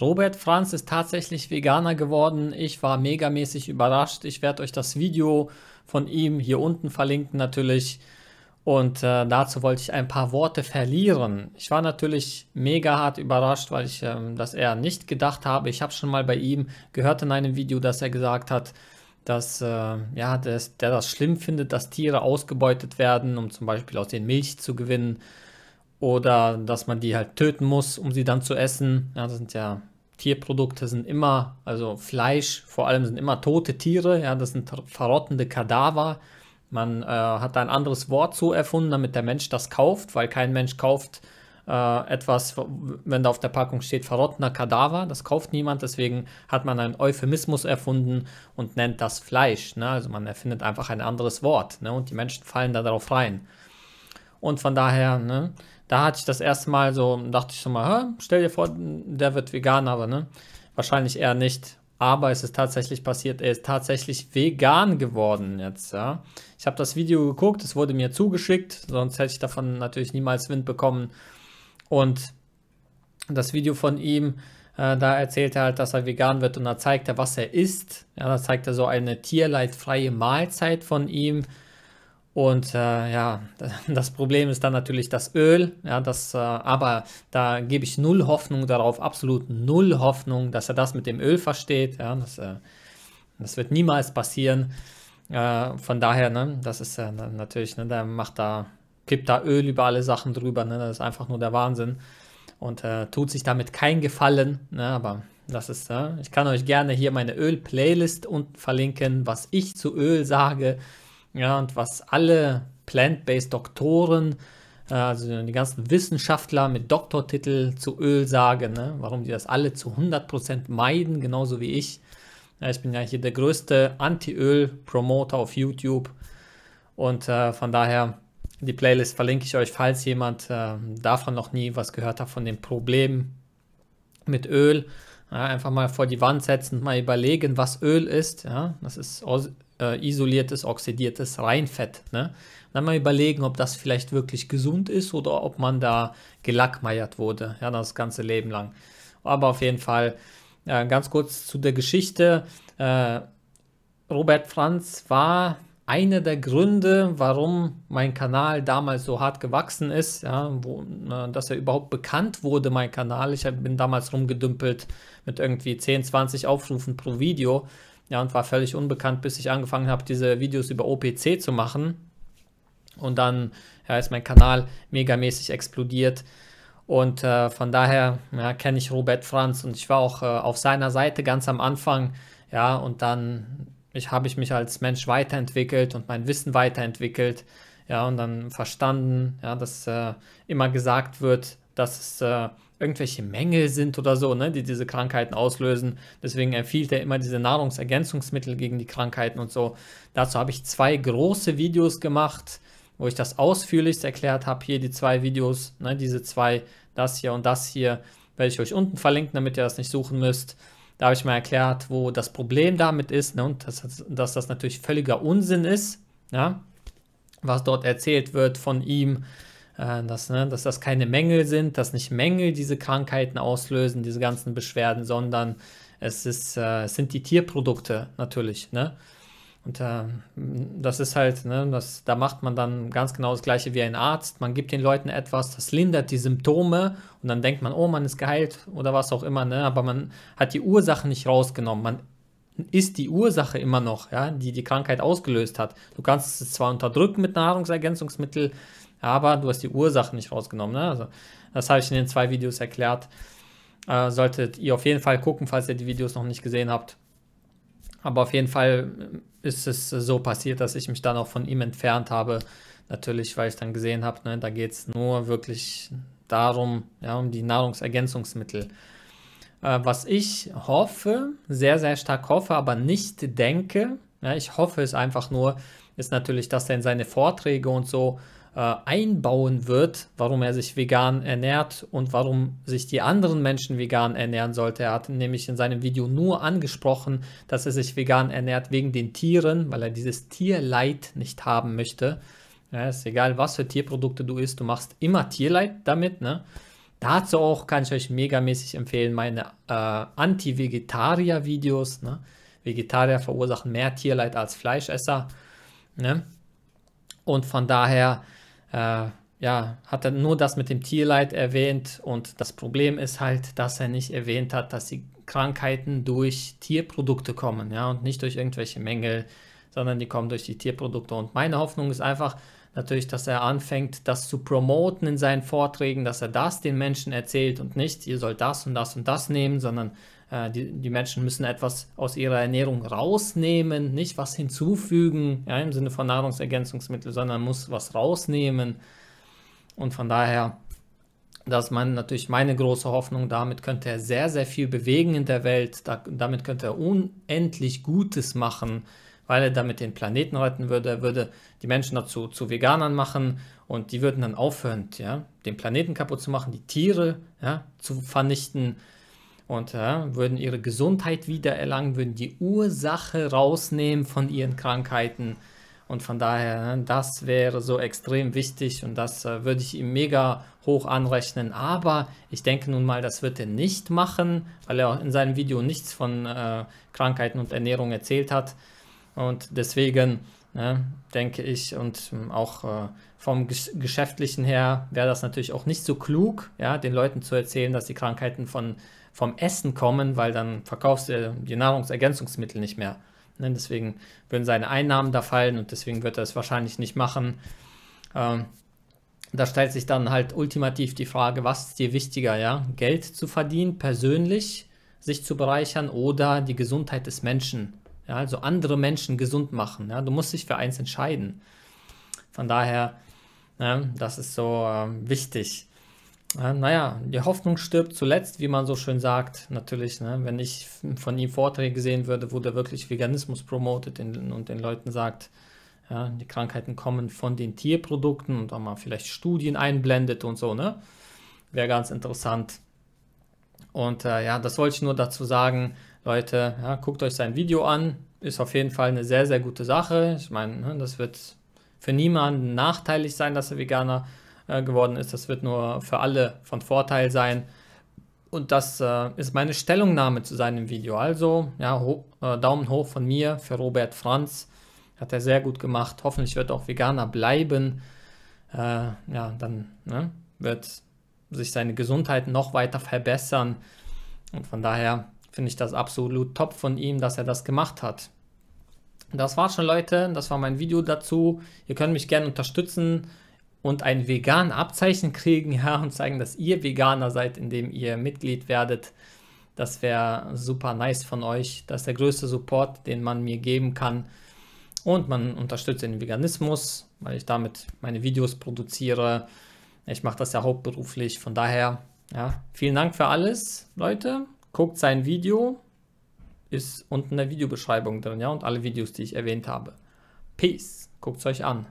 Robert Franz ist tatsächlich Veganer geworden. Ich war megamäßig überrascht. Ich werde euch das Video von ihm hier unten verlinken natürlich. Und äh, dazu wollte ich ein paar Worte verlieren. Ich war natürlich mega hart überrascht, weil ich ähm, das eher nicht gedacht habe. Ich habe schon mal bei ihm gehört in einem Video, dass er gesagt hat, dass äh, ja, der, der das schlimm findet, dass Tiere ausgebeutet werden, um zum Beispiel aus den Milch zu gewinnen. Oder dass man die halt töten muss, um sie dann zu essen. Ja, das sind ja Tierprodukte sind immer, also Fleisch vor allem sind immer tote Tiere, ja, das sind verrottende Kadaver. Man äh, hat da ein anderes Wort zu erfunden, damit der Mensch das kauft, weil kein Mensch kauft äh, etwas, wenn da auf der Packung steht, verrottener Kadaver, das kauft niemand, deswegen hat man einen Euphemismus erfunden und nennt das Fleisch. Ne? Also man erfindet einfach ein anderes Wort ne? und die Menschen fallen da darauf rein. Und von daher, ne, da hatte ich das erste Mal so, dachte ich schon mal, stell dir vor, der wird vegan, aber ne? Wahrscheinlich eher nicht. Aber es ist tatsächlich passiert, er ist tatsächlich vegan geworden jetzt, ja. Ich habe das Video geguckt, es wurde mir zugeschickt, sonst hätte ich davon natürlich niemals Wind bekommen. Und das Video von ihm, äh, da erzählt er halt, dass er vegan wird und da zeigt er, was er isst. Ja, da zeigt er so eine tierleidfreie Mahlzeit von ihm und äh, ja, das Problem ist dann natürlich das Öl. Ja, das, äh, aber da gebe ich null Hoffnung darauf, absolut null Hoffnung, dass er das mit dem Öl versteht. Ja, das, äh, das wird niemals passieren. Äh, von daher, ne, das ist äh, natürlich, ne, der macht da, kippt da Öl über alle Sachen drüber. Ne, das ist einfach nur der Wahnsinn. Und äh, tut sich damit kein Gefallen. Ne, aber das ist, ich kann euch gerne hier meine Öl-Playlist unten verlinken, was ich zu Öl sage. Ja, und was alle Plant-Based Doktoren, äh, also die ganzen Wissenschaftler mit Doktortitel zu Öl sagen, ne? warum die das alle zu 100% meiden, genauso wie ich. Ja, ich bin ja hier der größte Anti-Öl-Promoter auf YouTube und äh, von daher die Playlist verlinke ich euch, falls jemand äh, davon noch nie was gehört hat, von dem Problem mit Öl. Ja, einfach mal vor die Wand setzen, mal überlegen, was Öl ist. Ja? Das ist äh, isoliertes, oxidiertes Reinfett. Ne? Dann mal überlegen, ob das vielleicht wirklich gesund ist oder ob man da gelackmeiert wurde, ja, das ganze Leben lang. Aber auf jeden Fall äh, ganz kurz zu der Geschichte. Äh, Robert Franz war einer der Gründe, warum mein Kanal damals so hart gewachsen ist, ja, wo, ne, dass er überhaupt bekannt wurde, mein Kanal. Ich bin damals rumgedümpelt mit irgendwie 10, 20 Aufrufen pro Video ja, und war völlig unbekannt, bis ich angefangen habe, diese Videos über OPC zu machen. Und dann ja, ist mein Kanal megamäßig explodiert. Und äh, von daher ja, kenne ich Robert Franz und ich war auch äh, auf seiner Seite ganz am Anfang. Ja, und dann ich, habe ich mich als Mensch weiterentwickelt und mein Wissen weiterentwickelt. Ja, und dann verstanden, ja, dass äh, immer gesagt wird, dass es äh, irgendwelche Mängel sind oder so, ne, die diese Krankheiten auslösen. Deswegen empfiehlt er immer diese Nahrungsergänzungsmittel gegen die Krankheiten und so. Dazu habe ich zwei große Videos gemacht, wo ich das ausführlichst erklärt habe. Hier die zwei Videos, ne, diese zwei, das hier und das hier, werde ich euch unten verlinken, damit ihr das nicht suchen müsst. Da habe ich mal erklärt, wo das Problem damit ist ne, und dass, dass das natürlich völliger Unsinn ist, ja, was dort erzählt wird von ihm äh, dass, ne, dass das keine Mängel sind, dass nicht Mängel diese Krankheiten auslösen, diese ganzen Beschwerden, sondern es, ist, äh, es sind die Tierprodukte natürlich. Ne? Und äh, das ist halt, ne, das, da macht man dann ganz genau das gleiche wie ein Arzt. Man gibt den Leuten etwas, das lindert die Symptome und dann denkt man, oh, man ist geheilt oder was auch immer, ne? aber man hat die Ursache nicht rausgenommen. Man ist die Ursache immer noch, ja, die die Krankheit ausgelöst hat. Du kannst es zwar unterdrücken mit Nahrungsergänzungsmitteln, aber du hast die Ursachen nicht rausgenommen. Ne? Also, das habe ich in den zwei Videos erklärt. Äh, solltet ihr auf jeden Fall gucken, falls ihr die Videos noch nicht gesehen habt. Aber auf jeden Fall äh, ist es so passiert, dass ich mich dann auch von ihm entfernt habe. Natürlich, weil ich dann gesehen habe, ne, da geht es nur wirklich darum, ja, um die Nahrungsergänzungsmittel. Äh, was ich hoffe, sehr, sehr stark hoffe, aber nicht denke, ja, ich hoffe es einfach nur, ist natürlich, dass er in seine Vorträge und so äh, einbauen wird, warum er sich vegan ernährt und warum sich die anderen Menschen vegan ernähren sollte. Er hat nämlich in seinem Video nur angesprochen, dass er sich vegan ernährt wegen den Tieren, weil er dieses Tierleid nicht haben möchte. Ja, ist egal, was für Tierprodukte du isst, du machst immer Tierleid damit. Ne? Dazu auch kann ich euch megamäßig empfehlen, meine äh, Anti-Vegetarier-Videos. Ne? Vegetarier verursachen mehr Tierleid als Fleischesser. Ne? Und von daher äh, ja, hat er nur das mit dem Tierleid erwähnt und das Problem ist halt, dass er nicht erwähnt hat, dass die Krankheiten durch Tierprodukte kommen, ja, und nicht durch irgendwelche Mängel, sondern die kommen durch die Tierprodukte. Und meine Hoffnung ist einfach natürlich, dass er anfängt, das zu promoten in seinen Vorträgen, dass er das den Menschen erzählt und nicht, ihr sollt das und das und das nehmen, sondern äh, die, die Menschen müssen etwas aus ihrer Ernährung rausnehmen, nicht was hinzufügen, ja, im Sinne von Nahrungsergänzungsmittel, sondern muss was rausnehmen. Und von daher, das ist natürlich meine große Hoffnung. Damit könnte er sehr, sehr viel bewegen in der Welt. Da, damit könnte er unendlich Gutes machen, weil er damit den Planeten retten würde. Er würde die Menschen dazu zu Veganern machen und die würden dann aufhören, ja, den Planeten kaputt zu machen, die Tiere ja, zu vernichten und äh, würden ihre Gesundheit wiedererlangen, würden die Ursache rausnehmen von ihren Krankheiten. Und von daher, äh, das wäre so extrem wichtig und das äh, würde ich ihm mega hoch anrechnen. Aber ich denke nun mal, das wird er nicht machen, weil er in seinem Video nichts von äh, Krankheiten und Ernährung erzählt hat. Und deswegen ne, denke ich und ähm, auch äh, vom Geschäftlichen her wäre das natürlich auch nicht so klug, ja, den Leuten zu erzählen, dass die Krankheiten von vom Essen kommen, weil dann verkaufst du die Nahrungsergänzungsmittel nicht mehr. Ne, deswegen würden seine Einnahmen da fallen und deswegen wird er es wahrscheinlich nicht machen. Ähm, da stellt sich dann halt ultimativ die Frage, was ist dir wichtiger, ja? Geld zu verdienen, persönlich sich zu bereichern oder die Gesundheit des Menschen, ja? also andere Menschen gesund machen. Ja? Du musst dich für eins entscheiden. Von daher, ne, das ist so äh, wichtig äh, naja, die Hoffnung stirbt zuletzt, wie man so schön sagt, natürlich. Ne? Wenn ich von ihm Vorträge sehen würde, wo der wirklich Veganismus promotet und den Leuten sagt, ja, die Krankheiten kommen von den Tierprodukten und auch mal vielleicht Studien einblendet und so, ne? Wäre ganz interessant. Und äh, ja, das wollte ich nur dazu sagen, Leute, ja, guckt euch sein Video an. Ist auf jeden Fall eine sehr, sehr gute Sache. Ich meine, ne, das wird für niemanden nachteilig sein, dass er Veganer ist äh, geworden ist. Das wird nur für alle von Vorteil sein. Und das äh, ist meine Stellungnahme zu seinem Video. Also, ja, ho äh, Daumen hoch von mir für Robert Franz. Hat er sehr gut gemacht. Hoffentlich wird auch Veganer bleiben. Äh, ja, dann ne, wird sich seine Gesundheit noch weiter verbessern. Und von daher finde ich das absolut top von ihm, dass er das gemacht hat. Das war's schon, Leute. Das war mein Video dazu. Ihr könnt mich gerne unterstützen und ein vegan Abzeichen kriegen, ja, und zeigen, dass ihr Veganer seid, indem ihr Mitglied werdet. Das wäre super nice von euch. Das ist der größte Support, den man mir geben kann. Und man unterstützt den Veganismus, weil ich damit meine Videos produziere. Ich mache das ja hauptberuflich. Von daher, ja, vielen Dank für alles, Leute. Guckt sein Video. Ist unten in der Videobeschreibung drin, ja, und alle Videos, die ich erwähnt habe. Peace. Guckt es euch an.